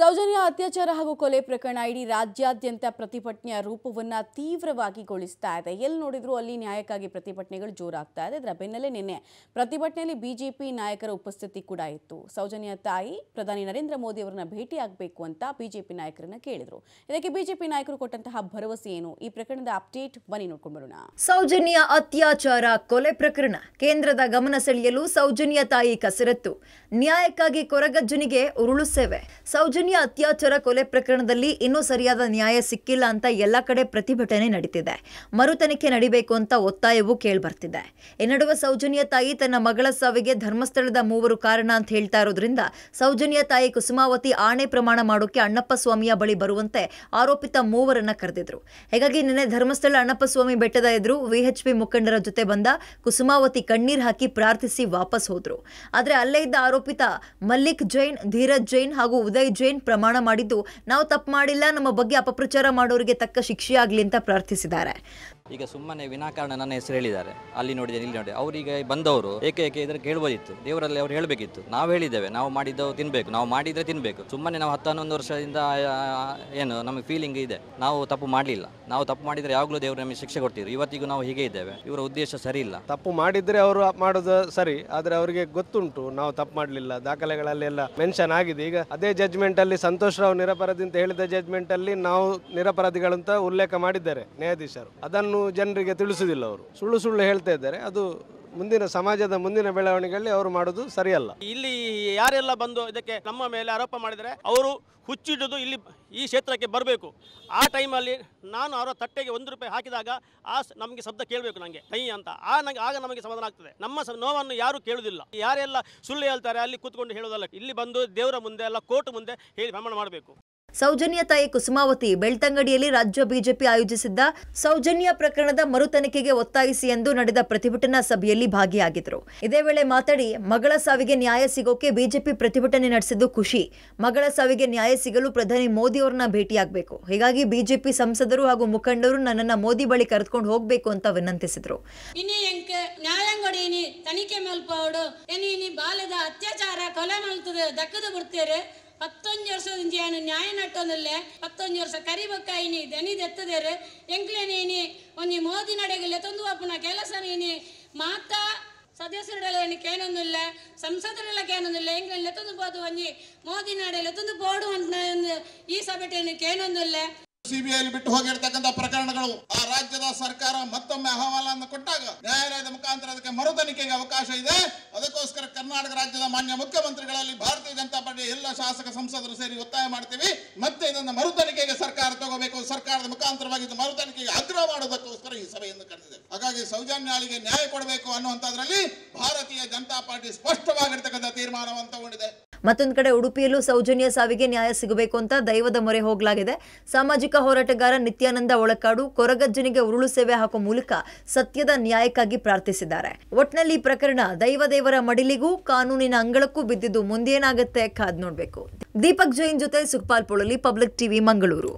ಸೌಜನ್ಯ ಅತ್ಯಾಚಾರ ಹಾಗೂ ಕೊಲೆ ಪ್ರಕರಣ ಇಡೀ ರಾಜ್ಯಾದ್ಯಂತ ಪ್ರತಿಭಟನೆಯ ತೀವ್ರವಾಗಿ ಗೊಳಿಸ್ತಾ ಇದೆ ಎಲ್ಲಿ ನೋಡಿದ್ರು ಅಲ್ಲಿ ನ್ಯಾಯಕ್ಕಾಗಿ ಪ್ರತಿಭಟನೆಗಳು ಜೋರಾಗ್ತಾ ಇದೆ ಅದರ ಬೆನ್ನಲ್ಲೇ ನಿನ್ನೆ ಪ್ರತಿಭಟನೆಯಲ್ಲಿ ಬಿಜೆಪಿ ನಾಯಕರ ಉಪಸ್ಥಿತಿ ಕೂಡ ಇತ್ತು ಸೌಜನ್ಯ ತಾಯಿ ಪ್ರಧಾನಿ ನರೇಂದ್ರ ಮೋದಿ ಅವರನ್ನ ಭೇಟಿಯಾಗಬೇಕು ಅಂತ ಬಿಜೆಪಿ ನಾಯಕರನ್ನ ಕೇಳಿದ್ರು ಇದಕ್ಕೆ ಬಿಜೆಪಿ ನಾಯಕರು ಕೊಟ್ಟಂತಹ ಭರವಸೆ ಏನು ಈ ಪ್ರಕರಣದ ಅಪ್ಡೇಟ್ ಬನ್ನಿ ನೋಡ್ಕೊಂಡು ಬರೋಣ ಸೌಜನ್ಯ ಅತ್ಯಾಚಾರ ಕೊಲೆ ಪ್ರಕರಣ ಕೇಂದ್ರದ ಗಮನ ಸೆಳೆಯಲು ಸೌಜನ್ಯ ತಾಯಿ ಕಸರತ್ತು ನ್ಯಾಯಕ್ಕಾಗಿ ಕೊರಗಜ್ಜನಿಗೆ ಉರುಳು ಸೇವೆ ಸೌಜನ್ಯ ಅತ್ಯಾಚಾರ ಕೊಲೆ ಪ್ರಕರಣದಲ್ಲಿ ಇನ್ನೂ ಸರಿಯಾದ ನ್ಯಾಯ ಸಿಕ್ಕಿಲ್ಲ ಅಂತ ಎಲ್ಲ ಕಡೆ ಪ್ರತಿಭಟನೆ ನಡೀತಿದೆ ಮರು ತನಿಖೆ ನಡಿಬೇಕು ಅಂತ ಒತ್ತಾಯವೂ ಕೇಳ್ಬರ್ತಿದೆ ಈ ನಡುವೆ ಸೌಜನ್ಯ ತಾಯಿ ತನ್ನ ಮಗಳ ಸಾವಿಗೆ ಧರ್ಮಸ್ಥಳದ ಮೂವರು ಕಾರಣ ಅಂತ ಹೇಳ್ತಾ ಇರೋದ್ರಿಂದ ಸೌಜನ್ಯ ತಾಯಿ ಕುಸುಮಾವತಿ ಆಣೆ ಪ್ರಮಾಣ ಮಾಡೋಕೆ ಅಣ್ಣಪ್ಪ ಸ್ವಾಮಿಯ ಬಳಿ ಬರುವಂತೆ ಆರೋಪಿತ ಮೂವರನ್ನ ಕರೆದಿದ್ರು ಹೀಗಾಗಿ ನಿನ್ನೆ ಧರ್ಮಸ್ಥಳ ಅಣ್ಣಪ್ಪ ಸ್ವಾಮಿ ಬೆಟ್ಟದ ಎದುರು ವಿಎಚ್ಪಿ ಮುಖಂಡರ ಜೊತೆ ಬಂದ ಕುಸುಮಾವತಿ ಕಣ್ಣೀರ್ ಹಾಕಿ ಪ್ರಾರ್ಥಿಸಿ ವಾಪಸ್ ಹೋದ್ರು ಆದರೆ ಅಲ್ಲೇ ಇದ್ದ ಆರೋಪಿತ ಮಲ್ಲಿಕ್ ಜೈನ್ ಧೀರಜ್ ಜೈನ್ ಹಾಗೂ ಉದಯ್ ಜೈನ್ ಪ್ರಮಾಣ ಮಾಡಿದ್ದು ನಾವು ತಪ್ಪು ಮಾಡಿಲ್ಲ ನಮ್ಮ ಬಗ್ಗೆ ಅಪಪ್ರಚಾರ ಮಾಡೋರಿಗೆ ತಕ್ಕ ಶಿಕ್ಷೆ ಆಗಲಿ ಅಂತ ಪ್ರಾರ್ಥಿಸಿದ್ದಾರೆ ಈಗ ಸುಮ್ಮನೆ ವಿನಾಕಾರಣ ನನ್ನ ಹೆಸರು ಹೇಳಿದ್ದಾರೆ ಅಲ್ಲಿ ನೋಡಿದೆ ಇಲ್ಲಿ ನೋಡಿ ಅವರಿಗೆ ಬಂದವರು ಏಕೆ ಏಕೆ ಇದ್ರೆ ಕೇಳ್ಬೋದಿತ್ತು ದೇವರಲ್ಲಿ ಅವ್ರು ಹೇಳಬೇಕಿತ್ತು ನಾವು ಹೇಳಿದ್ದೇವೆ ನಾವು ಮಾಡಿದ್ದವು ತಿನ್ಬೇಕು ನಾವು ಮಾಡಿದ್ರೆ ತಿನ್ಬೇಕು ಸುಮ್ಮನೆ ನಾವು ಹತ್ತು ವರ್ಷದಿಂದ ಏನು ನಮಗೆ ಫೀಲಿಂಗ್ ಇದೆ ನಾವು ತಪ್ಪು ಮಾಡಲಿಲ್ಲ ನಾವು ತಪ್ಪು ಮಾಡಿದ್ರೆ ಯಾವಾಗಲೂ ದೇವರು ನಮಗೆ ಶಿಕ್ಷೆ ಕೊಡ್ತಿದ್ರು ಇವತ್ತಿಗೂ ನಾವು ಹೀಗೆ ಇದ್ದೇವೆ ಇವರ ಉದ್ದೇಶ ಸರಿ ಇಲ್ಲ ತಪ್ಪು ಮಾಡಿದ್ರೆ ಅವರು ಮಾಡೋದು ಸರಿ ಆದರೆ ಅವರಿಗೆ ಗೊತ್ತುಂಟು ನಾವು ತಪ್ಪು ಮಾಡಲಿಲ್ಲ ದಾಖಲೆಗಳಲ್ಲಿ ಮೆನ್ಷನ್ ಆಗಿದೆ ಈಗ ಅದೇ ಜಜ್ಮೆಂಟ್ ಜಜ್ಮೆಂಟಲ್ಲಿ ಸಂತೋಷ್ ರಾವ್ ನಿರಪರಾಧಿ ಅಂತ ಹೇಳಿದ ಜಜ್ಮೆಂಟಲ್ಲಿ ನಾವು ನಿರಪರಾಧಿಗಳಂತ ಉಲ್ಲೇಖ ಮಾಡಿದ್ದಾರೆ ನ್ಯಾಯಾಧೀಶರು ಅದನ್ನು ಜನರಿಗೆ ತಿಳಿಸುವುದಿಲ್ಲ ಅವರು ಸುಳ್ಳು ಸುಳ್ಳು ಹೇಳ್ತಾ ಇದ್ದಾರೆ ಅದು ಮುಂದಿನ ಸಮಾಜದ ಮುಂದಿನ ಬೆಳವಣಿಗೆಯಲ್ಲಿ ಅವರು ಮಾಡೋದು ಸರಿಯಲ್ಲ ಇಲ್ಲಿ ಯಾರೆಲ್ಲ ಬಂದು ಇದಕ್ಕೆ ನಮ್ಮ ಮೇಲೆ ಆರೋಪ ಮಾಡಿದರೆ ಅವರು ಹುಚ್ಚಿಡುದು ಇಲ್ಲಿ ಈ ಕ್ಷೇತ್ರಕ್ಕೆ ಬರಬೇಕು ಆ ಟೈಮಲ್ಲಿ ನಾನು ಅವರ ತಟ್ಟೆಗೆ ಒಂದು ರೂಪಾಯಿ ಹಾಕಿದಾಗ ಆ ನಮಗೆ ಶಬ್ದ ಕೇಳಬೇಕು ನನಗೆ ಕೈ ಅಂತ ಆ ನಂಗೆ ಆಗ ನಮಗೆ ಸಮಾಧಾನ ಆಗ್ತದೆ ನಮ್ಮ ನೋವನ್ನು ಯಾರು ಕೇಳುವುದಿಲ್ಲ ಯಾರೆಲ್ಲ ಸುಳ್ಳು ಹೇಳ್ತಾರೆ ಅಲ್ಲಿ ಕೂತ್ಕೊಂಡು ಹೇಳೋದಲ್ಲ ಇಲ್ಲಿ ಬಂದು ದೇವರ ಮುಂದೆ ಅಲ್ಲ ಕೋರ್ಟ್ ಮುಂದೆ ಹೇಳಿ ಭ್ರಮಣ ಮಾಡಬೇಕು ಸೌಜನ್ಯ ತಾಯಿ ಕುಸುಮಾವತಿ ಬೆಳ್ತಂಗಡಿಯಲ್ಲಿ ರಾಜ್ಯ ಬಿಜೆಪಿ ಆಯೋಜಿಸಿದ್ದ ಸೌಜನ್ಯ ಪ್ರಕರಣದ ಮರು ತನಿಖೆಗೆ ಒತ್ತಾಯಿಸಿ ಎಂದು ನಡೆದ ಪ್ರತಿಭಟನಾ ಸಭೆಯಲ್ಲಿ ಭಾಗಿಯಾಗಿದ್ದರು ಇದೇ ವೇಳೆ ಮಾತಾಡಿ ಮಗಳ ಸಾವಿಗೆ ನ್ಯಾಯ ಸಿಗೋಕೆ ಬಿಜೆಪಿ ಪ್ರತಿಭಟನೆ ನಡೆಸಿದ್ದು ಖುಷಿ ಮಗಳ ಸಾವಿಗೆ ನ್ಯಾಯ ಸಿಗಲು ಪ್ರಧಾನಿ ಮೋದಿ ಅವರನ್ನ ಭೇಟಿಯಾಗಬೇಕು ಹೀಗಾಗಿ ಬಿಜೆಪಿ ಸಂಸದರು ಹಾಗೂ ಮುಖಂಡರು ನನ್ನನ್ನು ಮೋದಿ ಬಳಿ ಕರೆದುಕೊಂಡು ಹೋಗಬೇಕು ಅಂತ ವಿನಂತಿಸಿದರು ತನಿಖೆ ಬಾಲದ ಅತ್ಯಾಚಾರ ಕೊಲೆ ದಕ್ಕದು പത്തൊഞ്ച് ನ್ಯಾಯ ഇന്ത്യയാണ് ಹತ್ತೊಂದು ವರ್ಷ പത്തൊഞ്ച് ಇನಿ ಕರಿಬೇಕಾಯಿನಿ ದನಿದ ಎತ್ತದೇರು ಒಂದು ಒಂಜಿ ಮೋದಿನಡೆಗೆಲ್ಲ ತಂದು ಅಪ್ಪನ ಕೆಲಸನೇನಿ ಮಾತ ಸದಸ್ಯರಡೆಲ್ಲ ಏನೊಂದಿಲ್ಲ ಸಂಸದರೆಲ್ಲ ಕೇನೊಂದಿಲ್ಲ ಎಂಗ್ಲೆಲ್ಲ ತಂದು ಬೋದು ಒಂಜಿ ಮೋದಿನಡೆಲ್ಲ ತಂದು ಬೋಡು ಅಂತ ಈ ಸಭೆಟೇನು ಏನೊಂದಿಲ್ಲ ಸಿಬಿಐ ಬಿಟ್ಟು ಹೋಗಿರ್ತಕ್ಕಂಥ ಪ್ರಕರಣಗಳು ಆ ರಾಜ್ಯದ ಸರ್ಕಾರ ಮತ್ತೊಮ್ಮೆ ಅಹವಾಲನ್ನು ಕೊಟ್ಟಾಗ ನ್ಯಾಯಾಲಯದ ಮುಖಾಂತರ ಅದಕ್ಕೆ ಮರು ತನಿಖೆಗೆ ಅವಕಾಶ ಇದೆ ಅದಕ್ಕೋಸ್ಕರ ಕರ್ನಾಟಕ ರಾಜ್ಯದ ಮಾನ್ಯ ಮುಖ್ಯಮಂತ್ರಿಗಳಲ್ಲಿ ಭಾರತೀಯ ಜನತಾ ಪಾರ್ಟಿ ಎಲ್ಲ ಶಾಸಕ ಸಂಸದರು ಸೇರಿ ಒತ್ತಾಯ ಮಾಡ್ತೀವಿ ಮತ್ತೆ ಇದನ್ನು ಮರು ತನಿಖೆಗೆ ಸರ್ಕಾರ ತಗೋಬೇಕು ಸರ್ಕಾರದ ಮುಖಾಂತರವಾಗಿ ಇದು ಮರು ತನಿಖೆಗೆ ಆಗ್ರಹ ಮಾಡೋದಕ್ಕೋಸ್ಕರ ಈ ಸಭೆಯನ್ನು ಕರೆದಿದೆ ಹಾಗಾಗಿ ಸೌಜನ್ಯಾಳಿಗೆ ನ್ಯಾಯ ಕೊಡಬೇಕು ಅನ್ನುವಂಥದ್ರಲ್ಲಿ ಭಾರತೀಯ ಜನತಾ ಪಾರ್ಟಿ ಸ್ಪಷ್ಟವಾಗಿರ್ತಕ್ಕಂಥ ತೀರ್ಮಾನವನ್ನು ತಗೊಂಡಿದೆ ಮತ್ತೊಂದು ಕಡೆ ಉಡುಪಿಯಲ್ಲೂ ಸೌಜನ್ಯ ಸಾವಿಗೆ ನ್ಯಾಯ ಸಿಗಬೇಕು ಅಂತ ದೈವದ ಮೊರೆ ಹೋಗಲಾಗಿದೆ ಸಾಮಾಜಿಕ ಹೋರಾಟಗಾರ ನಿತ್ಯಾನಂದ ಒಳಕಾಡು ಕೊರಗಜ್ಜನಿಗೆ ಉರುಳು ಸೇವೆ ಹಾಕುವ ಮೂಲಕ ಸತ್ಯದ ನ್ಯಾಯಕ್ಕಾಗಿ ಪ್ರಾರ್ಥಿಸಿದ್ದಾರೆ ಒಟ್ನಲ್ಲಿ ಈ ಪ್ರಕರಣ ದೈವದೇವರ ಮಡಿಲಿಗೂ ಕಾನೂನಿನ ಅಂಗಳಕ್ಕೂ ಬಿದ್ದಿದ್ದು ಮುಂದೇನಾಗುತ್ತೆ ಕಾದ್ ನೋಡಬೇಕು ದೀಪಕ್ ಜೈನ್ ಜೊತೆ ಸುಖಪಾಲ್ ಪೊಳಲಿ ಪಬ್ಲಿಕ್ ಟಿವಿ ಮಂಗಳೂರು